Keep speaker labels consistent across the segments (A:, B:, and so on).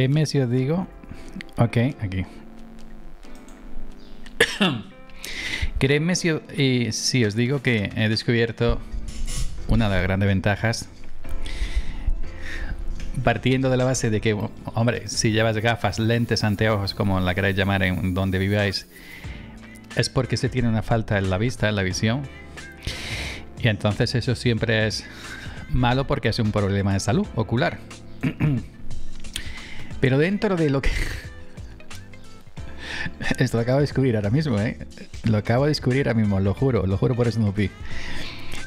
A: Créeme si os digo. Ok, aquí. Créeme si, si os digo que he descubierto una de las grandes ventajas. Partiendo de la base de que, hombre, si llevas gafas, lentes, anteojos, como la queráis llamar en donde viváis, es porque se tiene una falta en la vista, en la visión. Y entonces eso siempre es malo porque es un problema de salud ocular. Pero dentro de lo que... Esto lo acabo de descubrir ahora mismo, ¿eh? Lo acabo de descubrir ahora mismo, lo juro, lo juro por Snoopy.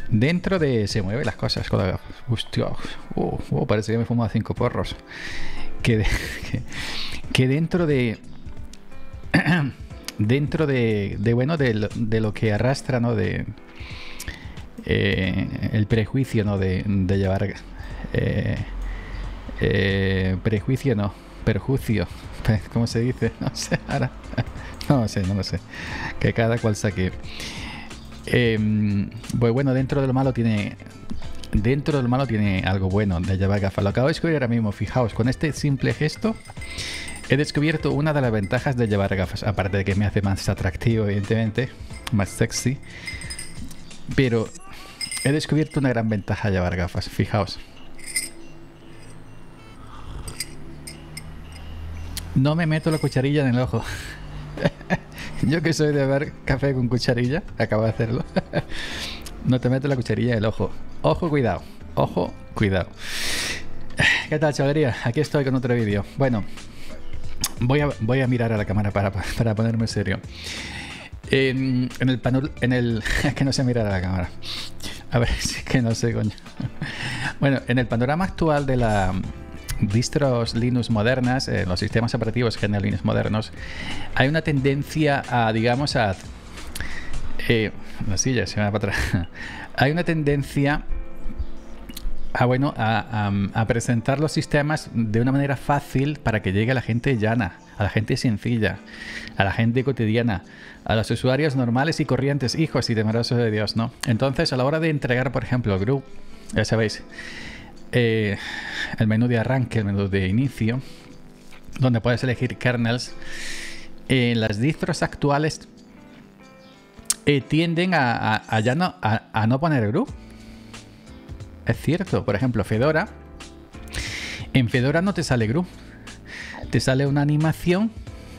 A: Dentro de... Se mueven las cosas, colega. Hostia, uh, uh, parece que me he fumado cinco porros. Que, que, dentro de... dentro de, bueno, de, lo que arrastra, ¿no? De... Eh, el prejuicio, ¿no? De, llevar... Eh, eh, prejuicio, ¿no? perjuicio. ¿Cómo se dice? No sé, ahora. No lo sé, no lo sé. Que cada cual saque. Em, pues bueno, dentro de lo malo tiene. Dentro de lo malo tiene algo bueno de llevar gafas, Lo acabo de descubrir ahora mismo, fijaos, con este simple gesto. He descubierto una de las ventajas de llevar gafas, aparte de que me hace más atractivo, evidentemente, más sexy. Pero he descubierto una gran ventaja de llevar gafas, fijaos. No me meto la cucharilla en el ojo. Yo que soy de beber café con cucharilla, acabo de hacerlo. no te meto la cucharilla en el ojo. Ojo, cuidado. Ojo, cuidado. ¿Qué tal, chavalería? Aquí estoy con otro vídeo. Bueno, voy a, voy a mirar a la cámara para, ponerme serio. En, el panel, en el... que no sé mirar a la cámara. A ver, que no sé, coño. Bueno, en el panorama actual de la, distros Linux modernas, eh, los sistemas operativos generales Linux modernos, hay una tendencia a, digamos, a... Eh, la se va para hay una tendencia a bueno, a, presentar los sistemas de una manera fácil para que llegue a la gente llana, a la gente sencilla, a la gente cotidiana, a los usuarios normales y corrientes, hijos y temerosos de Dios, ¿no? Entonces, a la hora de entregar, por ejemplo, Group, ya sabéis, eh, el menú de arranque, el menú de inicio, donde puedes elegir kernels. en eh, las distros actuales eh, tienden a, no, poner gru, Es cierto, por ejemplo, Fedora. En Fedora no te sale gru, Te sale una animación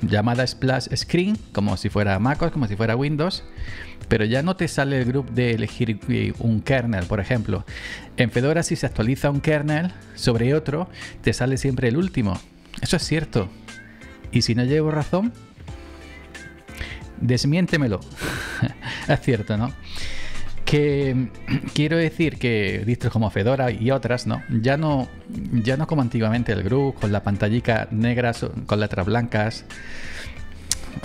A: llamada splash screen, como si fuera MacOS, como si fuera Windows pero ya no te sale el grupo de elegir eh, un kernel, por ejemplo. En Fedora si se actualiza un kernel sobre otro, te sale siempre el último. Eso es cierto. Y si no llevo razón, desmiéntemelo. es cierto, ¿no? Que mm, quiero decir que distros como Fedora y otras, ¿no? Ya no, ya no como antiguamente el grupo con la pantallica negra, con letras blancas.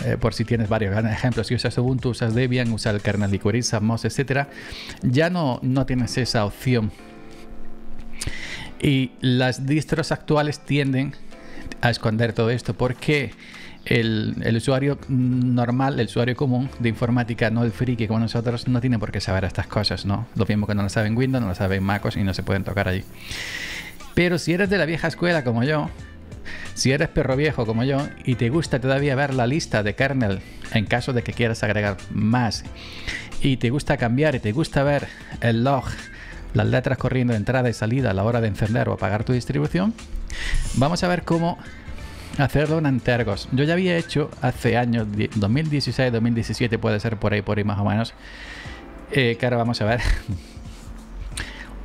A: Eh, por si tienes varios ejemplos, si usas Ubuntu, usas Debian, usas el kernel de Query, MOS, etc., ya no, tienes esa opción. Y las distros actuales tienden a esconder todo esto porque el, el, usuario normal, el usuario común de informática, no el friki como nosotros, no tiene por qué saber estas cosas, ¿no? Lo mismo que no lo saben Windows, no lo saben MacOS y no se pueden tocar allí. Pero si eres de la vieja escuela como yo, si eres perro viejo como yo y te gusta todavía ver la lista de kernel en caso de que quieras agregar más y te gusta cambiar y te gusta ver el log, las letras corriendo de entrada y salida a la hora de encender o apagar tu distribución, vamos a ver cómo hacerlo en Antergos. Yo ya había hecho hace años, 2016, 2017 puede ser por ahí, por ahí más o menos, eh, que ahora vamos a ver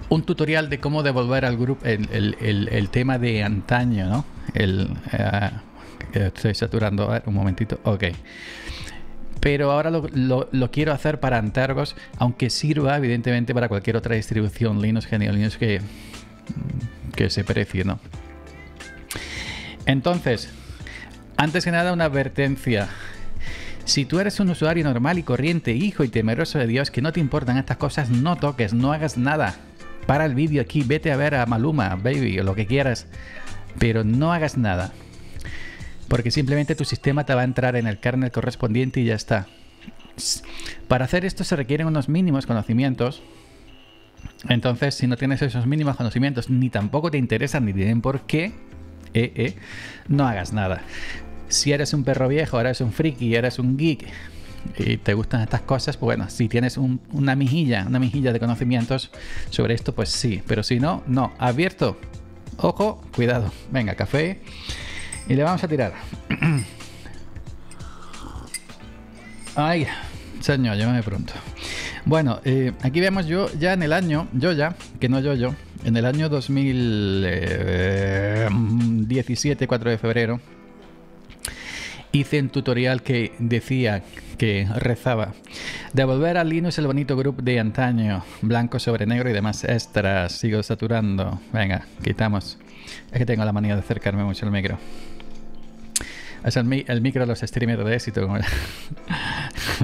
A: un tutorial de cómo devolver al grupo el, el, tema de antaño, ¿no? Eh, eh, estoy saturando, a ver, un momentito, ok. Pero ahora lo, quiero hacer para Antargos, aunque sirva evidentemente para cualquier otra distribución Linux, genio Linux que, mm, que se precie, ¿no? Entonces, antes que nada una advertencia. Si tú eres un usuario normal y corriente, hijo y temeroso de Dios, que no te importan estas cosas, no toques, no hagas nada para el vídeo aquí, vete a ver a Maluma, baby, o lo que quieras, pero no hagas nada. Porque simplemente tu sistema te va a entrar en el kernel correspondiente y ya está. Para hacer esto se requieren unos mínimos conocimientos. Entonces, si no tienes esos mínimos conocimientos, ni tampoco te interesan, ni tienen por qué, eh, eh, no hagas nada. Si eres un perro viejo, eres un friki, eres un geek, y te gustan estas cosas, pues bueno, si tienes una mijilla, una mijilla de conocimientos sobre esto, pues sí, pero si no, no, abierto, ojo, cuidado, venga, café y le vamos a tirar. Ay, señor, llévame pronto. Bueno, eh, aquí vemos yo ya en el año, yo ya, que no yo yo, en el año 2017, 4 eh, de febrero, hice un tutorial que decía que rezaba Devolver volver a Linux el bonito grupo de antaño, blanco sobre negro y demás extras. Sigo saturando. Venga, quitamos. Es que tengo la manía de acercarme mucho al micro. Es el, micro de los streamers de éxito.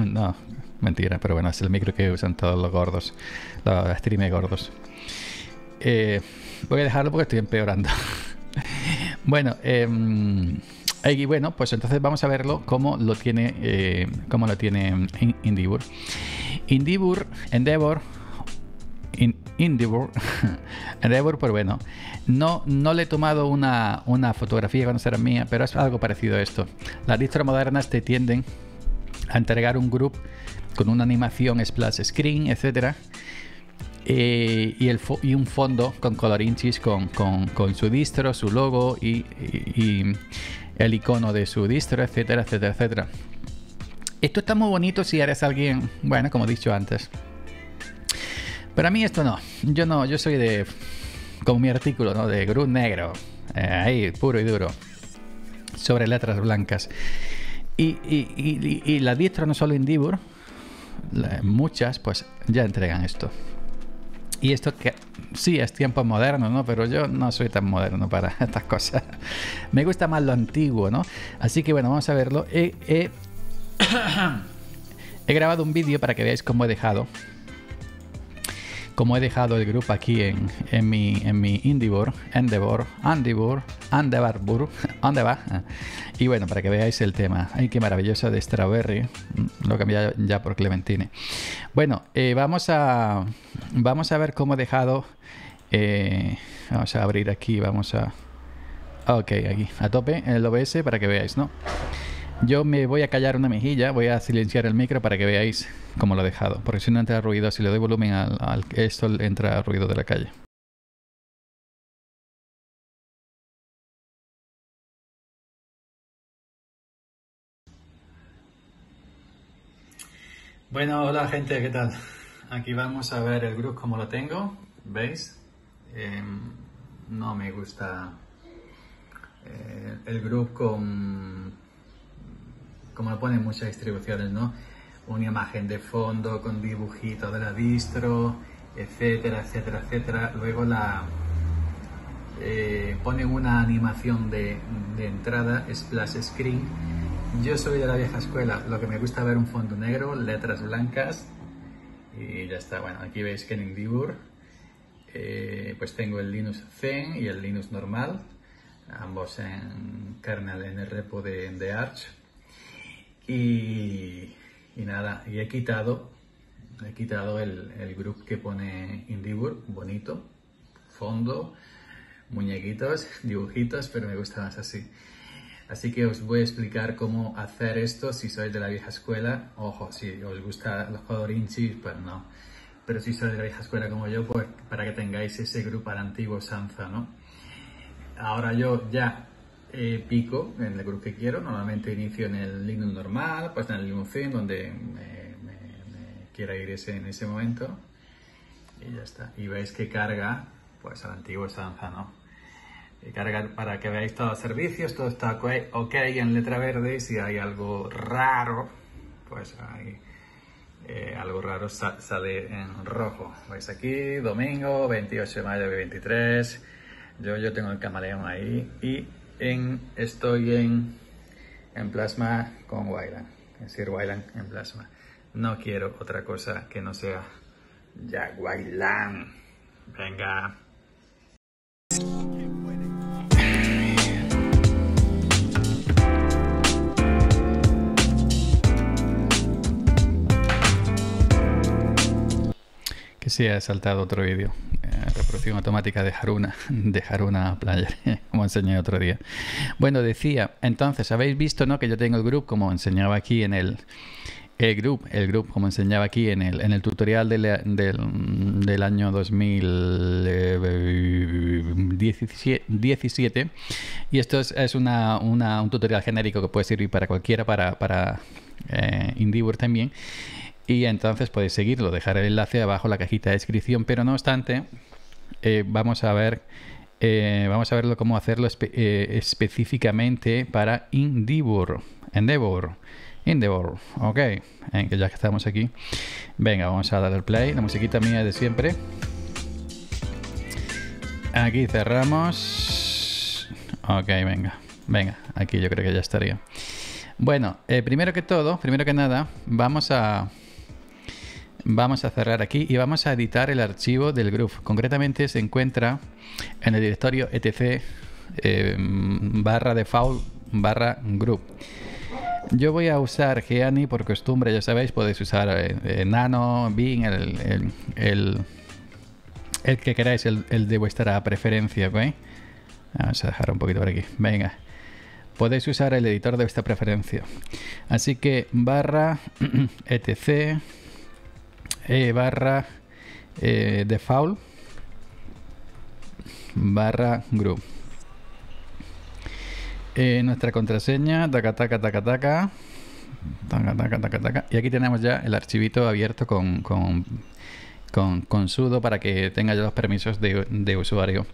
A: no, mentira, pero bueno, es el micro que usan todos los gordos, los streamers gordos. Eh, voy a dejarlo porque estoy empeorando. bueno, eh, y bueno, pues entonces vamos a verlo cómo lo tiene, eh, cómo lo tiene Indibur, Indibur, Endeavor, In, Endeavor, pues bueno, no, no le he tomado una, fotografía cuando no será mía, pero es algo parecido a esto. Las distros modernas te tienden a entregar un group con una animación splash screen, etcétera, eh, y, un fondo con color con, con, su distro, su logo y el icono de su distro, etcétera, etcétera, etcétera. Esto está muy bonito si eres alguien, bueno, como he dicho antes. Pero a mí esto no. Yo no, yo soy de, como mi artículo, ¿no? De Grun negro, eh, ahí, puro y duro, sobre letras blancas. Y, la distro no solo Dibur, muchas pues ya entregan esto. Y esto que sí es tiempo moderno, ¿no? Pero yo no soy tan moderno para estas cosas. Me gusta más lo antiguo, ¿no? Así que bueno, vamos a verlo. He, he grabado un vídeo para que veáis cómo he dejado como he dejado el grupo aquí en, en mi, en mi Indivor, Endeavor, Andivor, Andevarbur, va? Y bueno, para que veáis el tema. Ay, qué maravillosa de Strawberry. Mm, lo cambié ya por Clementine. Bueno, eh, vamos, a, vamos a ver cómo he dejado. Eh, vamos a abrir aquí, vamos a... Ok, aquí, a tope en el OBS para que veáis, ¿no? Yo me voy a callar una mejilla, voy a silenciar el micro para que veáis cómo lo he dejado, porque si no entra ruido, si le doy volumen al, esto entra ruido de la calle. Bueno, hola gente, ¿qué tal? Aquí vamos a ver el grupo como lo tengo, ¿veis? Em, no me gusta eh, el grupo con mm, como lo ponen muchas distribuciones, ¿no? Una imagen de fondo con dibujito de la distro, etcétera, etcétera, etcétera. Luego la eh, ponen una animación de, entrada, splash screen. Yo soy de la vieja escuela, lo que me gusta ver un fondo negro, letras blancas y ya está. Bueno, aquí veis que en eh, pues tengo el Linux Zen y el Linux normal, ambos en kernel en el repo de Arch y, nada, y he quitado, he quitado el, el grupo que pone Indieburg, bonito, fondo, muñequitos, dibujitos, pero me gusta más así. Así que os voy a explicar cómo hacer esto si sois de la vieja escuela. Ojo, si os gustan los colorinchis, pues no. Pero si sois de la vieja escuela como yo, pues para que tengáis ese grupo al antiguo Sanza, ¿no? Ahora yo ya eh, pico en el grupo que quiero. Normalmente inicio en el Linux normal, pues en el Linux fin donde me, quiera ir ese, en ese momento. Y ya está. Y veis que carga, pues al antiguo antigua ¿no? Y carga para que veáis todos los servicios, todo está ok en letra verde. Si hay algo raro, pues hay eh, algo raro sale en rojo. Veis aquí, domingo 28 de mayo de 23. Yo, yo tengo el camaleón ahí y estoy en, en plasma con Wayland, es decir, Wayland en plasma. No quiero otra cosa que no sea ya Wayland. Venga. Sí, he saltado otro vídeo. Eh, reproducción automática de Haruna, de Haruna Player, como enseñé otro día. Bueno, decía, entonces, habéis visto, ¿no? Que yo tengo el grupo como enseñaba aquí en el, el grupo el grupo como enseñaba aquí en el, en el tutorial del, año 2017. Y esto es, un tutorial genérico que puede servir para cualquiera, para, para eh, también. Y entonces podéis seguirlo, dejar el enlace abajo en la cajita de descripción, pero no obstante, eh, vamos a ver eh, vamos a verlo cómo hacerlo eh, específicamente para Endeavor. Endeavor. Endeavor. Ok. En que ya que estamos aquí. Venga, vamos a dar el play. La musiquita mía de siempre. Aquí cerramos. Ok, venga. Venga, aquí yo creo que ya estaría. Bueno, primero que todo, primero que nada, vamos a Vamos a cerrar aquí y vamos a editar el archivo del groove. Concretamente se encuentra en el directorio etc barra eh, barra default barra group. Yo voy a usar Geani por costumbre, ya sabéis, podéis usar eh, eh, Nano, Bing, el, el, que queráis, el, de vuestra preferencia, Vamos a dejar un poquito por aquí, venga. Podéis usar el editor de vuestra preferencia. Así que barra etc e barra eh, default barra group. Eh, nuestra contraseña, taca, taca, taca, taca. Taca, taca, taca, Y aquí tenemos ya el archivito abierto con, con, sudo para que tenga ya los permisos de, usuario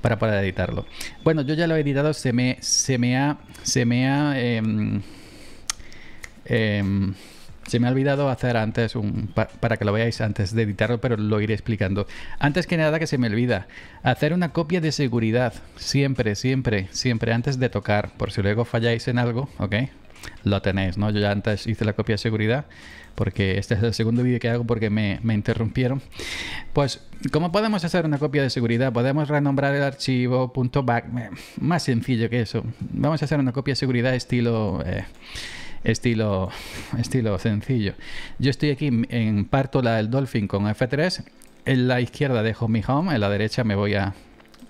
A: para poder editarlo. Bueno, yo ya lo he editado, se me, se me ha... Se me ha em, em, se me ha olvidado hacer antes para que lo veáis antes de editarlo, pero lo iré explicando. Antes que nada que se me olvida, hacer una copia de seguridad siempre, siempre, siempre antes de tocar, por si luego falláis en algo, ¿ok? Lo tenéis, ¿no? Yo ya antes hice la copia de seguridad porque este es el segundo vídeo que hago porque me, interrumpieron. Pues, ¿cómo podemos hacer una copia de seguridad? Podemos renombrar el archivo .back, eh, más sencillo que eso. Vamos a hacer una copia de seguridad estilo... Eh, estilo, estilo sencillo. Yo estoy aquí en parto la del Dolphin con F3. En la izquierda dejo mi home, en la derecha me voy a,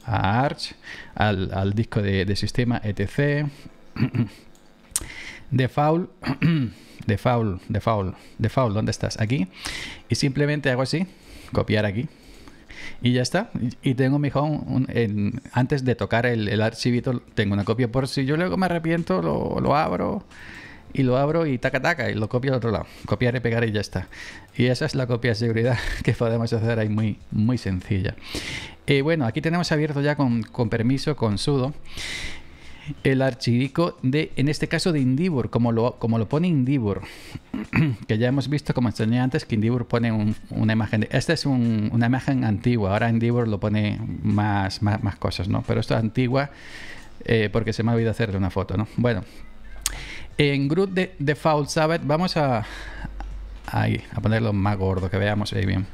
A: Arch, al, disco de, sistema etc. default, default, default, default, ¿dónde estás? Aquí. Y simplemente hago así, copiar aquí. Y ya está. Y tengo mi home antes de tocar el, el, archivito, tengo una copia por si yo luego me arrepiento, lo, lo abro y lo abro y taca taca y lo copio al otro lado. Copiar y pegar y ya está. Y esa es la copia de seguridad que podemos hacer ahí muy, muy sencilla. Eh, bueno, aquí tenemos abierto ya con, permiso, con sudo, el archivo de, en este caso de Indivor, como lo, como lo pone Indivor, que ya hemos visto, como enseñé antes, que Indivor pone una imagen. esta es una imagen antigua, ahora Indivor lo pone más, más, cosas, ¿no? Pero esto es antigua eh, porque se me ha olvidado hacerle una foto, ¿no? Bueno, en GROUP de Default, Sabbath Vamos a, ahí, a ponerlo más gordo, que veamos ahí bien.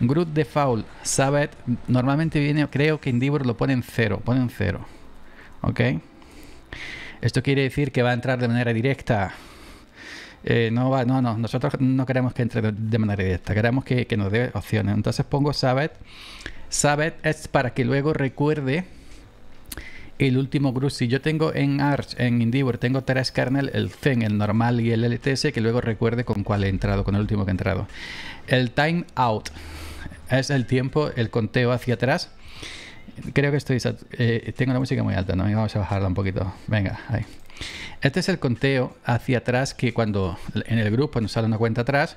A: Groot Default, Sabbath, normalmente viene, creo que en Divor lo ponen cero, ponen cero. ¿Ok? Esto quiere decir que va a entrar de manera directa. Eh, no no, no, nosotros no queremos que entre de manera directa, queremos que, que nos dé opciones. Entonces pongo Sabbath. Sabbath es para que luego recuerde el último GRU. Si yo tengo en Arch, en Indivor, tengo tres kernel, el Zen, el normal y el LTS, que luego recuerde con cuál he entrado, con el último que he entrado. El time out es el tiempo, el conteo hacia atrás. Creo que estoy. Eh, tengo la música muy alta, ¿no? Vamos a bajarla un poquito. Venga, ahí. Este es el conteo hacia atrás que cuando en el grupo nos sale una cuenta atrás,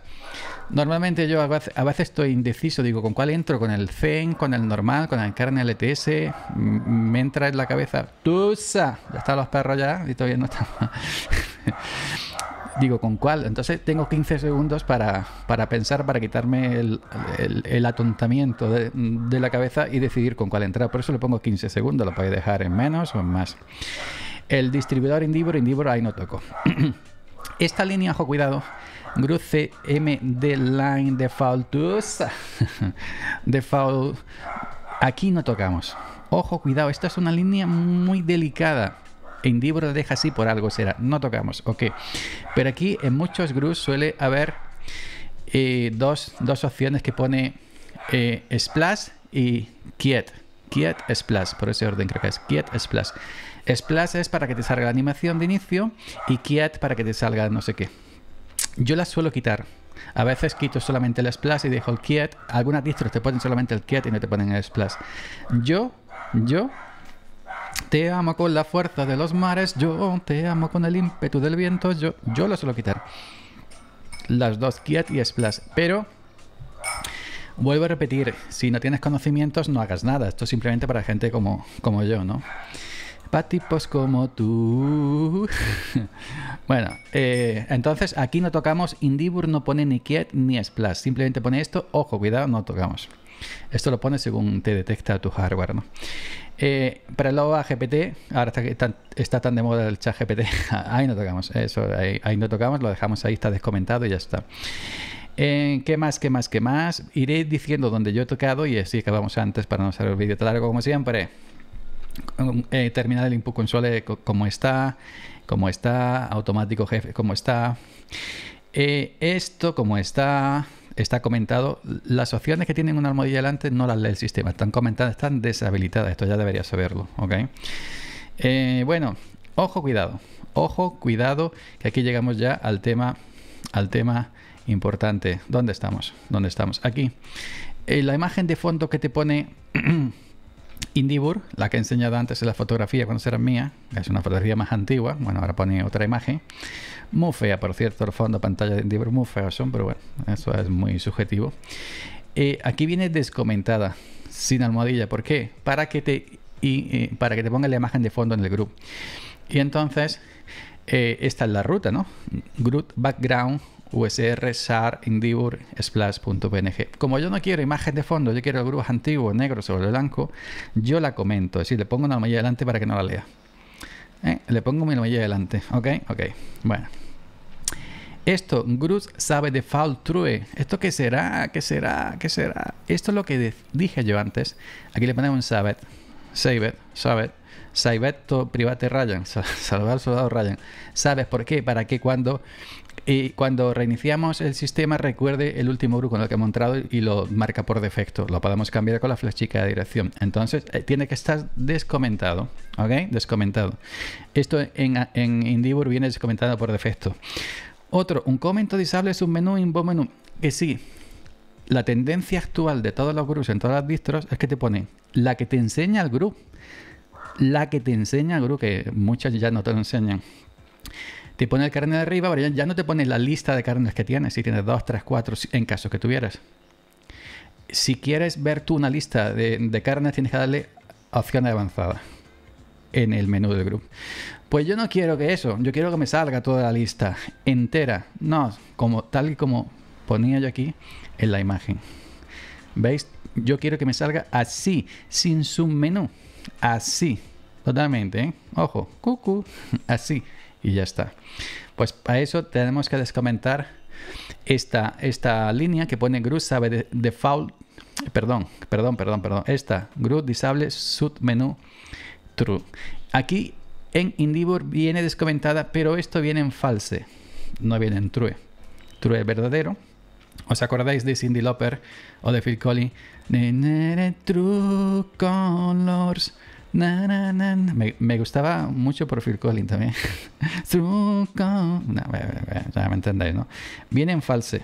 A: normalmente yo a veces, estoy indeciso, digo, ¿con cuál entro? ¿Con el Zen? ¿Con el normal? ¿Con el carne LTS? Me entra en la cabeza, ¡Tusa! Ya están los perros ya y todavía no están. digo, ¿con cuál? Entonces tengo 15 segundos para, pensar, para quitarme el, atontamiento de, de, la cabeza y decidir con cuál entrar. Por eso le pongo 15 segundos, lo podéis dejar en menos o en más. El distribuidor Indibor, Indivor ahí no toco. Esta línea, ojo, cuidado. Gruce CMD Line Default default. Aquí no tocamos. Ojo, cuidado. Esta es una línea muy delicada. la deja así por algo será. No tocamos. Ok. Pero aquí en muchos Gruz suele haber eh, dos, dos, opciones que pone eh, Splash y QUIET, QUIET Splash. Por ese orden creo que es Kiet Splash. Splash es para que te salga la animación de inicio y quiet para que te salga no sé qué. Yo las suelo quitar. A veces quito solamente el splash y dejo el quiet, Algunas distros te ponen solamente el quiet y no te ponen el splash. Yo, yo te amo con la fuerza de los mares. Yo te amo con el ímpetu del viento. Yo, yo lo suelo quitar. Las dos quiet y splash. Pero vuelvo a repetir: si no tienes conocimientos, no hagas nada. Esto es simplemente para gente como, como yo, ¿no? tipos como tú. bueno, eh, entonces aquí no tocamos, Indibur no pone ni quiet ni Splash, simplemente pone esto, ojo, cuidado, no tocamos. Esto lo pone según te detecta tu hardware, ¿no? Eh, para el lado GPT, ahora está, está, tan de moda el chat GPT, ahí no tocamos, eso, ahí, no tocamos, lo dejamos ahí, está descomentado y ya está. Eh, ¿Qué más, qué más, qué más? Iré diciendo donde yo he tocado y así acabamos antes para no hacer el vídeo tan largo como siempre. Terminar eh, terminal el input console como está, como está, automático jefe como está. Eh, esto como está, está comentado. Las opciones que tienen una almohadilla delante no las lee el sistema, están comentadas, están deshabilitadas. Esto ya debería saberlo, ¿ok? Eh, bueno, ojo, cuidado. Ojo, cuidado, que aquí llegamos ya al tema, al tema importante. ¿Dónde estamos? ¿Dónde estamos? Aquí. la imagen de fondo que te pone Indibur, la que he enseñado antes en la fotografía cuando era mía, es una fotografía más antigua, bueno, ahora pone otra imagen, muy fea, por cierto, el fondo pantalla de Indibur muy fea son, pero bueno, eso es muy subjetivo. Eh, aquí viene descomentada, sin almohadilla, ¿por qué? Para que te, y, eh, para que te ponga la imagen de fondo en el grupo. Y entonces, eh, esta es la ruta, ¿no? Group Background usr sar endivor splash.png. Como yo no quiero imagen de fondo, yo quiero el grupo antiguo, negro sobre blanco, yo la comento, es decir, le pongo una malla delante para que no la lea. ¿Eh? Le pongo mi malla delante, ok, ok, bueno. Esto, Gruz sabe de Foul True. ¿Esto qué será? ¿Qué será? ¿Qué será? Esto es lo que dije yo antes. Aquí le ponemos un saber, Sabet, Sabet. Todo Private Ryan, salvar al soldado Ryan. ¿Sabes por qué? Para qué? cuando y cuando reiniciamos el sistema, recuerde el último grupo con el que hemos entrado y lo marca por defecto. Lo podemos cambiar con la flechica de dirección. Entonces, eh, tiene que estar descomentado. ¿Ok? Descomentado. Esto en, en viene descomentado por defecto. Otro, un comento disable es un menú y un menú. Que sí, la tendencia actual de todos los grupos, en todas las distros es que te pone la que te enseña el grupo, La que te enseña el grupo que muchas ya no te lo enseñan te pone el carnet de arriba, pero ya, no te pone la lista de carnes que tienes, si tienes 2, 3, 4, en caso que tuvieras. Si quieres ver tú una lista de, carnes, tienes que darle opción avanzada en el menú del grupo. Pues yo no quiero que eso, yo quiero que me salga toda la lista entera, no, como tal y como ponía yo aquí en la imagen. ¿Veis? Yo quiero que me salga así, sin submenú, así, totalmente, ¿eh? ojo, cucu, así y ya está. Pues para eso tenemos que descomentar esta, esta línea que pone gru sabe default, perdón, perdón, perdón, perdón, esta gru disable menú true. Aquí en Indivor viene descomentada, pero esto viene en false, no viene en true. True es verdadero. ¿Os acordáis de Cindy Lopper o de Phil Collins? True colors me, gustaba mucho por Phil Collins también. no, ya me entendéis, ¿no? Viene en false.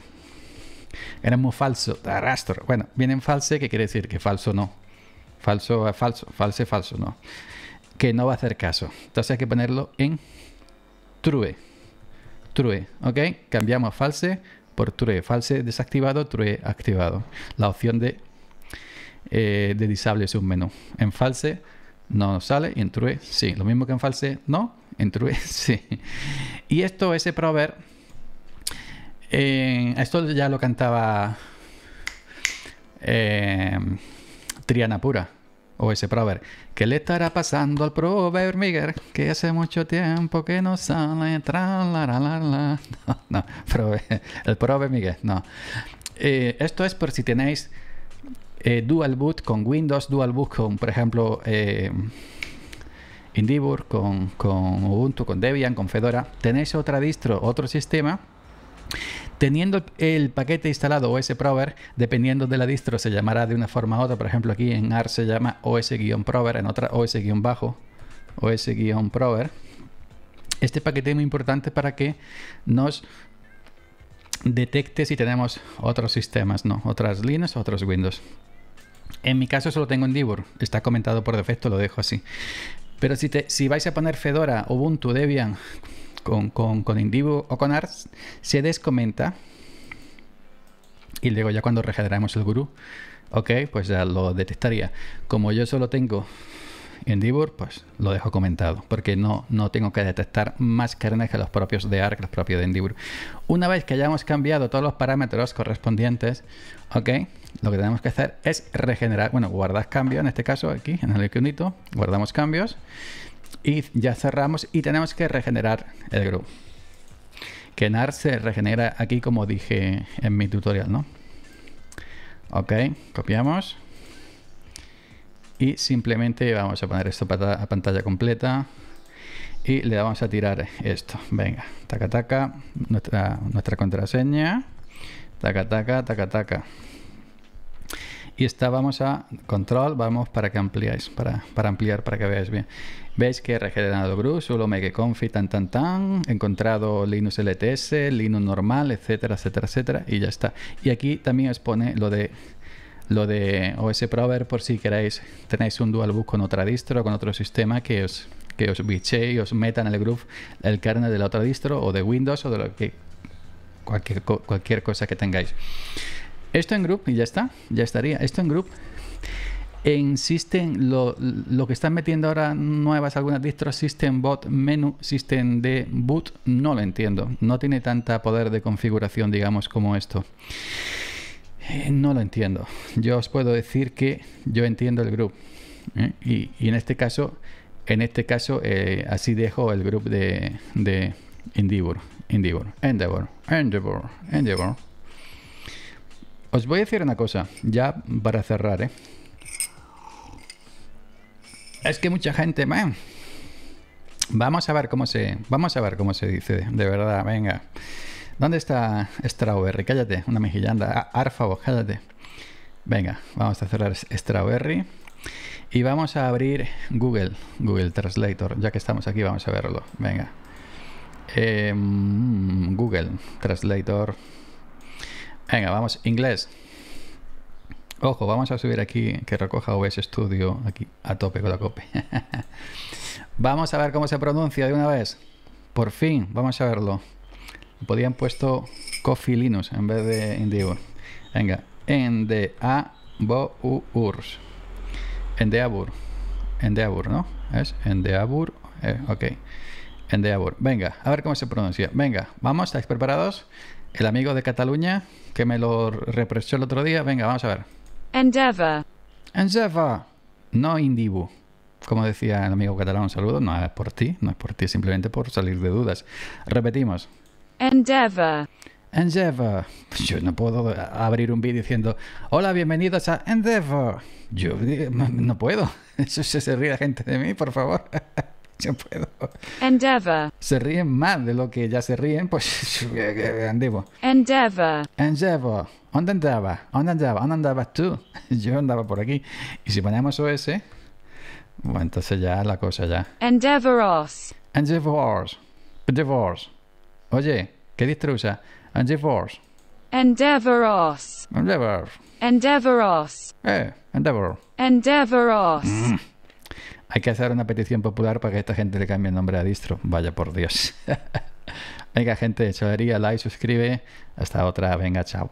A: Era muy falso, arrastro. Bueno, viene en false, ¿qué quiere decir que falso no. Falso, falso, false, falso, no. Que no va a hacer caso. Entonces hay que ponerlo en true. True, ¿ok? Cambiamos false por true. False desactivado, true activado. La opción de, eh, de disable menú En false no sale, en true sí. Lo mismo que en false no, en sí. Y esto, ese prover, eh, esto ya lo cantaba em, Triana Pura o ese prover. ¿Qué le estará pasando al prover, Miguel? Que hace mucho tiempo que no sale. Tra, la, la, la, no, no, el prover, Miguel, no. Eh, esto es por si tenéis eh, dual boot con Windows, dual boot con, por ejemplo, eh, con, Ubuntu, con Debian, con Fedora. Tenéis otra distro, otro sistema. Teniendo el paquete instalado OS Prover, dependiendo de la distro, se llamará de una forma u otra. Por ejemplo, aquí en AR se llama OS-Prover, en otra OS-Bajo, OS-Prover. Este paquete es muy importante para que nos detecte si tenemos otros sistemas, no, otras Linux, otros Windows. En mi caso solo tengo en Dibur, está comentado por defecto, lo dejo así. Pero si, te, si vais a poner Fedora, Ubuntu, Debian con, con, o con Ars, se descomenta. Y luego ya cuando regeneramos el gurú, ok, pues ya lo detectaría. Como yo solo tengo en dibur pues lo dejo comentado, porque no, no tengo que detectar más kernels que los propios de ARC, los propios de Indibur. Una vez que hayamos cambiado todos los parámetros correspondientes, ok, lo que tenemos que hacer es regenerar, bueno, guardar cambios en este caso aquí en el iconito, guardamos cambios y ya cerramos y tenemos que regenerar el grupo. Que NAR se regenera aquí como dije en mi tutorial, ¿no? Ok, copiamos. Y simplemente vamos a poner esto a pantalla completa. Y le vamos a tirar esto. Venga, taca taca, nuestra, nuestra contraseña. Taca taca, taca taca y está, vamos a control, vamos para que ampliáis, para, para ampliar, para que veáis bien. Veis que he regenerado lo solo config, tan tan tan, he encontrado Linux LTS, Linux normal, etcétera, etcétera, etcétera, y ya está. Y aquí también os pone lo de lo de OS Prover por si queréis, tenéis un dual boot con otra distro, con otro sistema que os, que os biche y os metan en el groove el kernel de la otra distro o de Windows o de lo que cualquier, cualquier cosa que tengáis. Esto en group, y ya está, ya estaría. Esto en group. En System, lo, que están metiendo ahora nuevas algunas distros, System Bot, Menu, System de Boot, no lo entiendo. No tiene tanta poder de configuración, digamos, como esto. Eh, no lo entiendo. Yo os puedo decir que yo entiendo el group. ¿eh? Y, en este caso, en este caso, eh, así dejo el group de, de Endeavor, Endeavor, Endeavor, Endeavor, Endeavor. Os voy a decir una cosa, ya para cerrar, ¿eh? Es que mucha gente, Vamos a ver cómo se. Vamos a ver cómo se dice. De verdad, venga. ¿Dónde está Strawberry? Cállate, una mejillanda. Ah, Arfavo, cállate. Venga, vamos a cerrar Strawberry. Y vamos a abrir Google, Google Translator. Ya que estamos aquí, vamos a verlo. Venga. Em, Google Translator. Venga, vamos, inglés. Ojo, vamos a subir aquí que recoja OBS Studio aquí a tope con la copia. vamos a ver cómo se pronuncia de una vez. Por fin, vamos a verlo. Podían puesto cofilinos en vez de Endeavor. Venga, endeavours. Endeavor. abur. ¿no? Es de abur eh, ok. abur. Venga, a ver cómo se pronuncia. Venga, vamos, ¿estáis preparados? El amigo de Cataluña me lo reprochó el otro día. Venga, vamos a ver. Endeavor. Endeavor. No Indibu. Como decía el amigo catalán, un saludo. No es por ti, no es por ti, simplemente por salir de dudas. Repetimos. Endeavor. Endeavor. Yo no puedo abrir un vídeo diciendo, hola, bienvenidos a Endeavor. Yo eh, no puedo. Eso se ríe la gente de mí, por favor. yo puedo. Endeavor. Se ríen más de lo que ya se ríen, pues eh, eh, andemos. Endeavor. Endeavor. ¿Dónde andaba? ¿Dónde andaba? andabas tú? Yo andaba por aquí. Y si ponemos OS, bueno, entonces ya la cosa ya. Endeavoros. Endeavoros. Endeavoros. Oye, qué distrusa. Endeavoros. Endeavoros. Endeavor. Endeavoros. Eh, endeavor. Endeavoros. Mm. Hay que hacer una petición popular para que esta gente le cambie el nombre a distro. Vaya por Dios. Venga, gente, chavería, like, suscribe. Hasta otra. Venga, chao.